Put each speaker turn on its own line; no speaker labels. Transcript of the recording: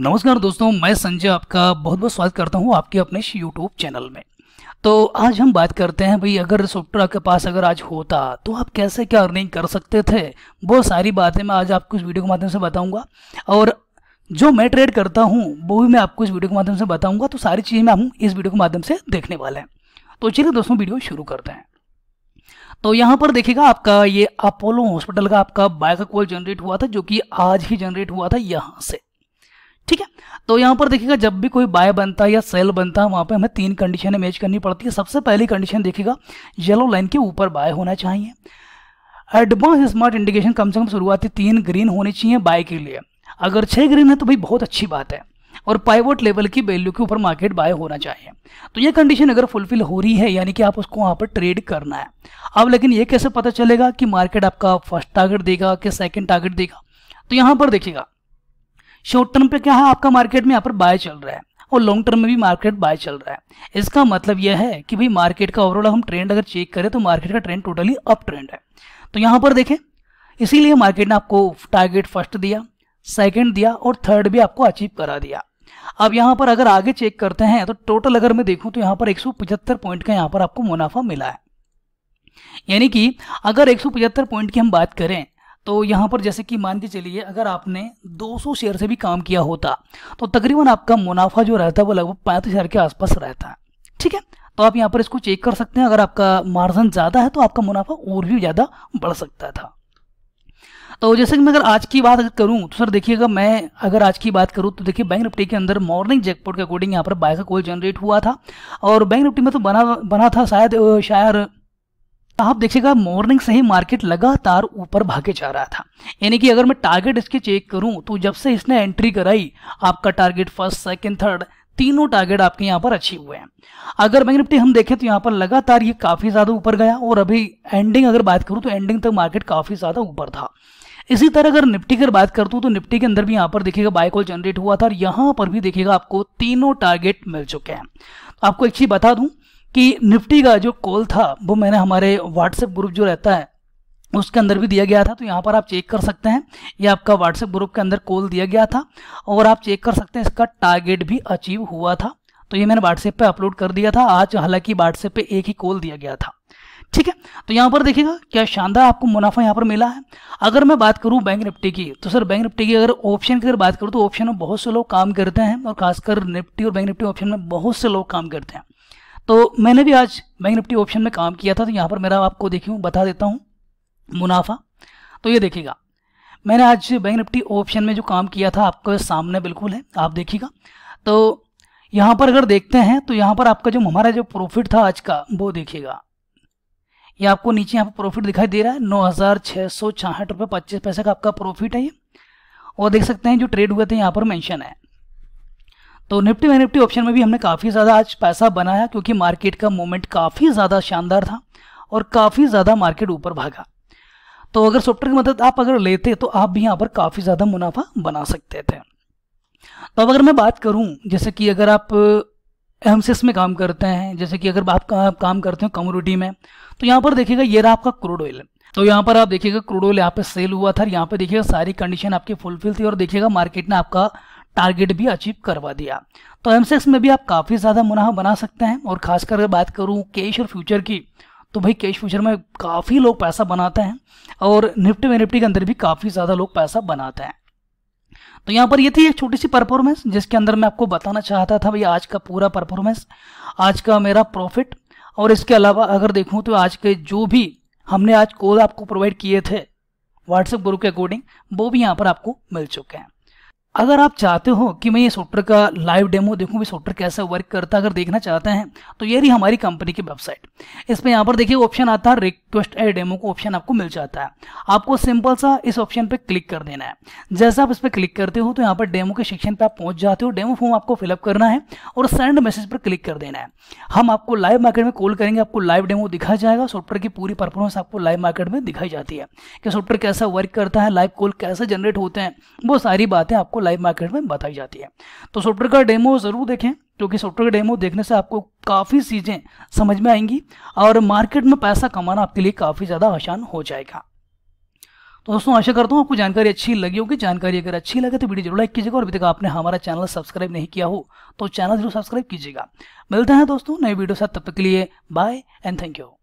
नमस्कार दोस्तों मैं संजय आपका बहुत बहुत स्वागत करता हूँ आपके अपने यूट्यूब चैनल में तो आज हम बात करते हैं भाई अगर सॉफ्टवेयर आपके पास अगर आज होता तो आप कैसे क्या अर्निंग कर सकते थे बहुत सारी बातें मैं आज आपको इस वीडियो के माध्यम से बताऊंगा और जो मैं ट्रेड करता हूँ वो भी मैं आपको इस वीडियो के माध्यम से बताऊंगा तो सारी चीज़ें मैं हम इस वीडियो के माध्यम से देखने वाले हैं तो चलिए दोस्तों वीडियो शुरू करते हैं तो यहाँ पर देखिएगा आपका ये अपोलो हॉस्पिटल का आपका बाय का कॉल जनरेट हुआ था जो कि आज ही जनरेट हुआ था यहाँ से तो यहाँ पर देखिएगा जब भी कोई बाय बनता है या सेल बनता है वहाँ पे हमें तीन कंडीशन मैच करनी पड़ती है सबसे पहली कंडीशन देखिएगा येलो लाइन के ऊपर बाय होना चाहिए एडवांस स्मार्ट इंडिकेशन कम से कम शुरुआती तीन ग्रीन होनी चाहिए बाय के लिए अगर छः ग्रीन है तो भाई बहुत अच्छी बात है और पाइवोट लेवल की वैल्यू के ऊपर मार्केट बाय होना चाहिए तो ये कंडीशन अगर फुलफिल हो रही है यानी कि आप उसको वहाँ पर ट्रेड करना है अब लेकिन ये कैसे पता चलेगा कि मार्केट आपका फर्स्ट टारगेट देगा कि सेकेंड टारगेट देगा तो यहाँ पर देखिएगा शॉर्ट टर्म पे क्या है आपका मार्केट में यहाँ पर बाय चल रहा है और लॉन्ग टर्म में भी मार्केट बाय चल रहा है इसका मतलब यह है कि भाई मार्केट का ओवरऑल हम ट्रेंड अगर चेक करें तो मार्केट का ट्रेंड टोटली अप ट्रेंड है तो यहाँ पर देखें इसीलिए मार्केट ने आपको टारगेट फर्स्ट दिया सेकेंड दिया और थर्ड भी आपको अचीव करा दिया अब यहाँ पर अगर आगे चेक करते हैं तो टोटल अगर मैं देखूँ तो यहाँ पर एक पॉइंट का यहाँ पर आपको मुनाफा मिला है यानी कि अगर एक पॉइंट की हम बात करें तो यहाँ पर जैसे कि मान के चलिए अगर आपने 200 शेयर से भी काम किया होता तो तकरीबन आपका मुनाफा जो रहता है वो लगभग पैंतीस हज़ार के आसपास रहता है ठीक है तो आप यहाँ पर इसको चेक कर सकते हैं अगर आपका मार्जिन ज़्यादा है तो आपका मुनाफा और भी ज़्यादा बढ़ सकता था तो जैसे कि मैं अगर आज की बात करूं तो सर देखिएगा मैं अगर आज की बात करूं तो देखिए बैंक निफ्टी के अंदर मॉर्निंग जैकपॉट के अकॉर्डिंग यहाँ पर बाय का कॉल जनरेट हुआ था और बैंक निफ्टी में तो बना बना था शायद शायर तो आप देखिएगा मॉर्निंग से ही मार्केट लगातार ऊपर भागे जा रहा था यानी कि अगर मैं टारगेट इसके चेक करूं तो जब से इसने एंट्री कराई आपका टारगेट फर्स्ट सेकंड थर्ड तीनों टारगेट आपके यहाँ पर अचीव हुए हैं अगर बैंक निफ्टी हम देखें तो यहाँ पर लगातार ये काफ़ी ज़्यादा ऊपर गया और अभी एंडिंग अगर बात करूँ तो एंडिंग तक मार्केट काफ़ी ज़्यादा ऊपर था इसी तरह अगर निफ्टी की बात करता तो निफ्टी के अंदर भी यहाँ पर देखिएगा बाइक जनरेट हुआ था और यहाँ पर भी देखिएगा आपको तीनों टारगेट मिल चुके हैं आपको एक चीज़ बता दूं कि निफ्टी का जो कॉल था वो मैंने हमारे व्हाट्सएप ग्रुप जो रहता है उसके अंदर भी दिया गया था तो यहाँ पर आप चेक कर सकते हैं ये आपका व्हाट्सएप ग्रुप के अंदर कॉल दिया गया था और आप चेक कर सकते हैं इसका टारगेट भी अचीव हुआ था तो ये मैंने व्हाट्सएप पे अपलोड कर दिया था आज हालांकि व्हाट्सएप पे एक ही कॉल दिया गया था ठीक है तो यहाँ पर देखिएगा क्या शानदार आपको मुनाफा यहाँ पर मिला है अगर मैं बात करूँ बैंक निफ्टी की तो सर बैंक निफ्टी की अगर ऑप्शन की अगर बात करूँ तो ऑप्शन में बहुत से लोग काम करते हैं और खासकर निफ्टी और बैंक निफ्टी ऑप्शन में बहुत से लोग काम करते हैं तो मैंने भी आज बैंक निफ्टी ऑप्शन में काम किया था तो यहाँ पर मेरा आपको देखिए बता देता हूँ मुनाफा तो ये देखिएगा मैंने आज बैंक निफ्टी ऑप्शन में जो काम किया था आपके सामने बिल्कुल है आप देखिएगा तो यहाँ पर अगर देखते हैं तो यहाँ पर आपका जो हमारा जो प्रॉफिट था आज का वो देखिएगा ये आपको नीचे यहाँ पर प्रॉफिट दिखाई दे रहा है नौ हज़ार छः सौ छाहठ रुपये पच्चीस पैसे का आपका प्रॉफिट है ये और देख सकते हैं जो ट्रेड हुए थे यहाँ पर मैंशन है तो निफ्टी में निफ्टी ऑप्शन में भी हमने काफ़ी ज़्यादा आज पैसा बनाया क्योंकि मार्केट का मूवमेंट काफ़ी ज़्यादा शानदार था और काफ़ी ज़्यादा मार्केट ऊपर भागा तो अगर सॉफ्टवेयर की मदद आप अगर लेते तो आप भी यहाँ पर काफ़ी ज़्यादा मुनाफा बना सकते थे तो अब अगर मैं बात करूँ जैसे कि अगर आप एमसीएस में काम करते हैं जैसे कि अगर आप काम करते हो कम्युनिटी में तो यहाँ पर देखिएगा ये रहा आपका क्रूड ऑयल तो यहाँ पर आप देखिएगा क्रूड ऑयल यहाँ पे सेल हुआ था यहाँ पे देखिएगा सारी कंडीशन आपकी फुलफिल थी और देखिएगा मार्केट ने आपका टारगेट भी अचीव करवा दिया तो एम में भी आप काफ़ी ज़्यादा मुनाफा बना सकते हैं और खासकर बात करूँ कैश और फ्यूचर की तो भाई कैश फ्यूचर में काफ़ी लोग पैसा बनाते हैं और निफ्टी में निफ्टी के अंदर भी काफ़ी ज़्यादा लोग पैसा बनाते हैं तो यहाँ पर ये थी एक छोटी सी परफॉर्मेंस जिसके अंदर मैं आपको बताना चाहता था भाई आज का पूरा परफॉर्मेंस आज का मेरा प्रॉफिट और इसके अलावा अगर देखूँ तो आज के जो भी हमने आज कोल आपको प्रोवाइड किए थे व्हाट्सएप ग्रुप के अकॉर्डिंग वो भी यहाँ पर आपको मिल चुके हैं अगर आप चाहते हो कि मैं ये सॉफ्टवेयर का लाइव डेमो देखूं भी सॉफ्टवेयर कैसा वर्क करता है अगर देखना चाहते हैं तो ये रही हमारी कंपनी की वेबसाइट इसमें यहाँ पर देखिए ऑप्शन आता है रिक्वेस्ट ए डेमो को ऑप्शन आपको मिल जाता है आपको सिंपल सा इस ऑप्शन पे क्लिक कर देना है जैसे आप इस पर क्लिक करते हो तो यहाँ पर डेमो के सेक्शन पे आप पहुंच जाते हो डेमो फॉर्म आपको फिलअप करना है और सेंड मैसेज पर क्लिक कर देना है हम आपको लाइव मार्केट में कॉल करेंगे आपको लाइव डेमो दिखाया जाएगा सॉफ्टवेयर की पूरी परफॉर्मेंस आपको लाइव मार्केट में दिखाई जाती है कि सॉफ्टवेयर कैसा वर्क करता है लाइव कॉल कैसे जनरेट होते हैं वो सारी बातें आपको लाइव मार्केट में बताई जाती है तो सॉफ्टवेयर का डेमो जरूर देखें क्योंकि सॉफ्टवेयर डेमो देखने से आपको काफ़ी चीज़ें समझ में आएंगी और मार्केट में पैसा कमाना आपके लिए काफ़ी ज़्यादा आसान हो जाएगा तो दोस्तों आशा करता हूँ आपको जानकारी अच्छी लगी होगी जानकारी अगर अच्छी लगे तो वीडियो जरूर लाइक कीजिएगा और अभी तक आपने हमारा चैनल सब्सक्राइब नहीं किया हो तो चैनल जरूर सब्सक्राइब कीजिएगा मिलते हैं दोस्तों नए वीडियो साथ तब तक के लिए बाय एंड थैंक यू